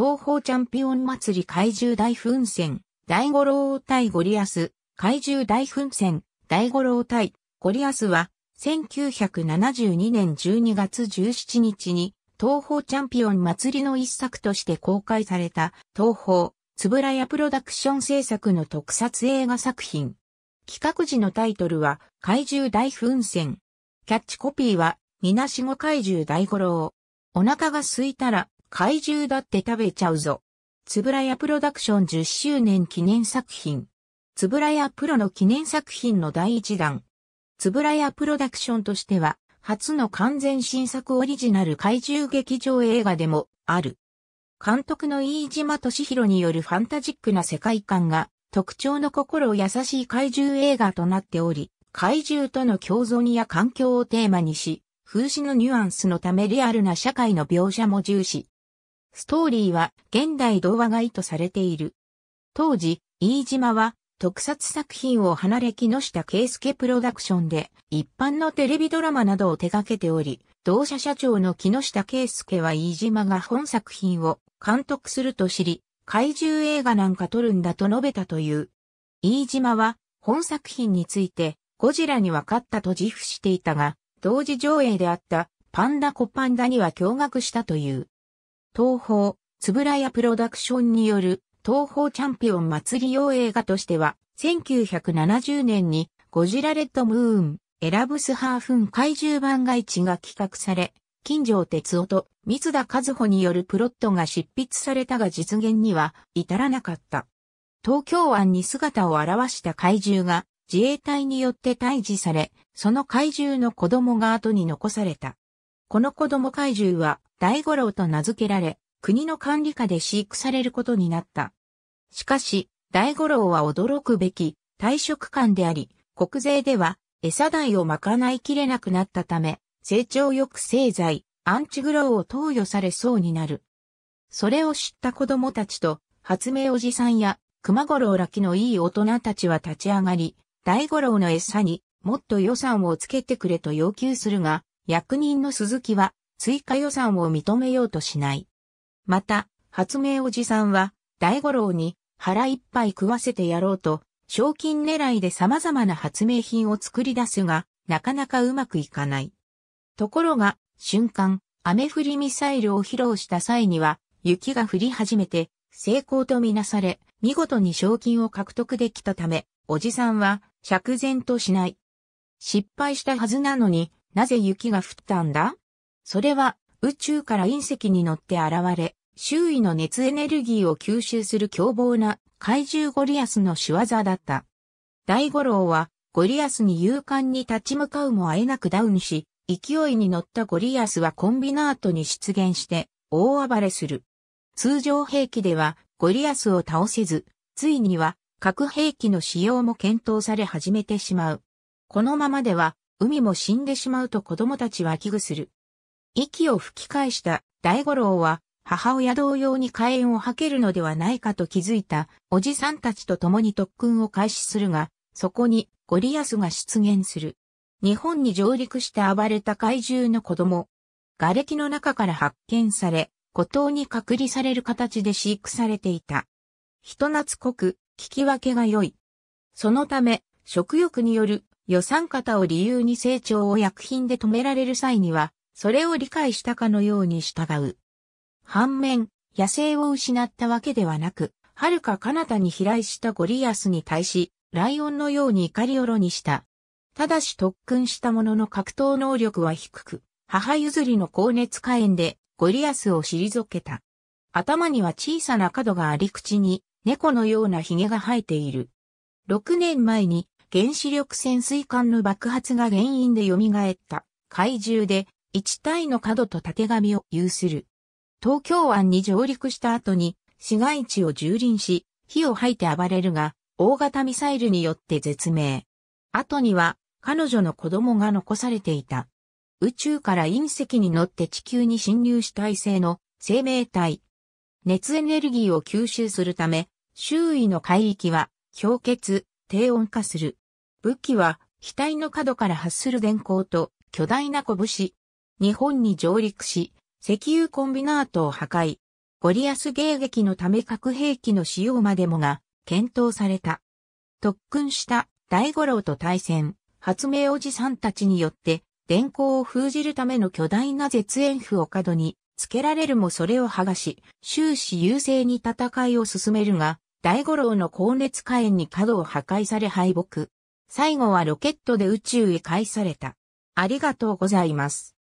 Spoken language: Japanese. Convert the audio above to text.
東方チャンピオン祭り怪獣大噴戦、大五郎対ゴリアス、怪獣大噴戦、大五郎対ゴリアスは、1972年12月17日に、東方チャンピオン祭りの一作として公開された、東方、つぶらやプロダクション制作の特撮映画作品。企画時のタイトルは、怪獣大噴戦。キャッチコピーは、みなしご怪獣大五郎。お腹が空いたら、怪獣だって食べちゃうぞ。つぶらやプロダクション10周年記念作品。つぶらやプロの記念作品の第一弾。つぶらやプロダクションとしては、初の完全新作オリジナル怪獣劇場映画でもある。監督の飯島敏弘によるファンタジックな世界観が特徴の心優しい怪獣映画となっており、怪獣との共存や環境をテーマにし、風刺のニュアンスのためリアルな社会の描写も重視。ストーリーは現代童話が意図されている。当時、飯島は特撮作品を離れ木下圭介プロダクションで一般のテレビドラマなどを手掛けており、同社社長の木下圭介は飯島が本作品を監督すると知り、怪獣映画なんか撮るんだと述べたという。飯島は本作品についてゴジラに分かったと自負していたが、同時上映であったパンダコパンダには驚愕したという。東宝、つぶらやプロダクションによる東宝チャンピオン祭り用映画としては、1970年にゴジラレッドムーン、エラブスハーフン怪獣番外地が企画され、金城哲夫と三田和穂によるプロットが執筆されたが実現には至らなかった。東京湾に姿を現した怪獣が自衛隊によって退治され、その怪獣の子供が後に残された。この子供怪獣は大五郎と名付けられ、国の管理下で飼育されることになった。しかし、大五郎は驚くべき退職官であり、国税では餌代を賄いきれなくなったため、成長よく製剤、アンチグローを投与されそうになる。それを知った子供たちと、発明おじさんや熊五郎らきのいい大人たちは立ち上がり、大五郎の餌にもっと予算をつけてくれと要求するが、役人の鈴木は追加予算を認めようとしない。また、発明おじさんは大五郎に腹いっぱい食わせてやろうと、賞金狙いで様々な発明品を作り出すが、なかなかうまくいかない。ところが、瞬間、雨降りミサイルを披露した際には、雪が降り始めて、成功とみなされ、見事に賞金を獲得できたため、おじさんは、釈然としない。失敗したはずなのに、なぜ雪が降ったんだそれは宇宙から隕石に乗って現れ、周囲の熱エネルギーを吸収する凶暴な怪獣ゴリアスの仕業だった。大五郎はゴリアスに勇敢に立ち向かうも会えなくダウンし、勢いに乗ったゴリアスはコンビナートに出現して大暴れする。通常兵器ではゴリアスを倒せず、ついには核兵器の使用も検討され始めてしまう。このままでは海も死んでしまうと子供たちは危惧する。息を吹き返した大五郎は母親同様に火炎を吐けるのではないかと気づいたおじさんたちと共に特訓を開始するが、そこにゴリアスが出現する。日本に上陸して暴れた怪獣の子供。瓦礫の中から発見され、孤島に隔離される形で飼育されていた。人懐っこく、聞き分けが良い。そのため、食欲による予算型を理由に成長を薬品で止められる際には、それを理解したかのように従う。反面、野生を失ったわけではなく、遥か彼方に飛来したゴリアスに対し、ライオンのように怒りおろにした。ただし特訓したものの格闘能力は低く、母譲りの高熱火炎でゴリアスを退けた。頭には小さな角があり口に猫のような髭が生えている。6年前に原子力潜水艦の爆発が原因で蘇った怪獣で一体の角と縦紙を有する。東京湾に上陸した後に市街地を蹂躙し、火を吐いて暴れるが、大型ミサイルによって絶命。後には彼女の子供が残されていた。宇宙から隕石に乗って地球に侵入した異性の生命体。熱エネルギーを吸収するため、周囲の海域は氷結、低温化する。武器は、額の角から発する電光と巨大な拳。日本に上陸し、石油コンビナートを破壊。ゴリアス迎撃のため核兵器の使用までもが検討された。特訓した大五郎と対戦、発明おじさんたちによって、電光を封じるための巨大な絶縁符を角に付けられるもそれを剥がし、終始優勢に戦いを進めるが、大五郎の高熱火炎に角を破壊され敗北。最後はロケットで宇宙へ返された。ありがとうございます。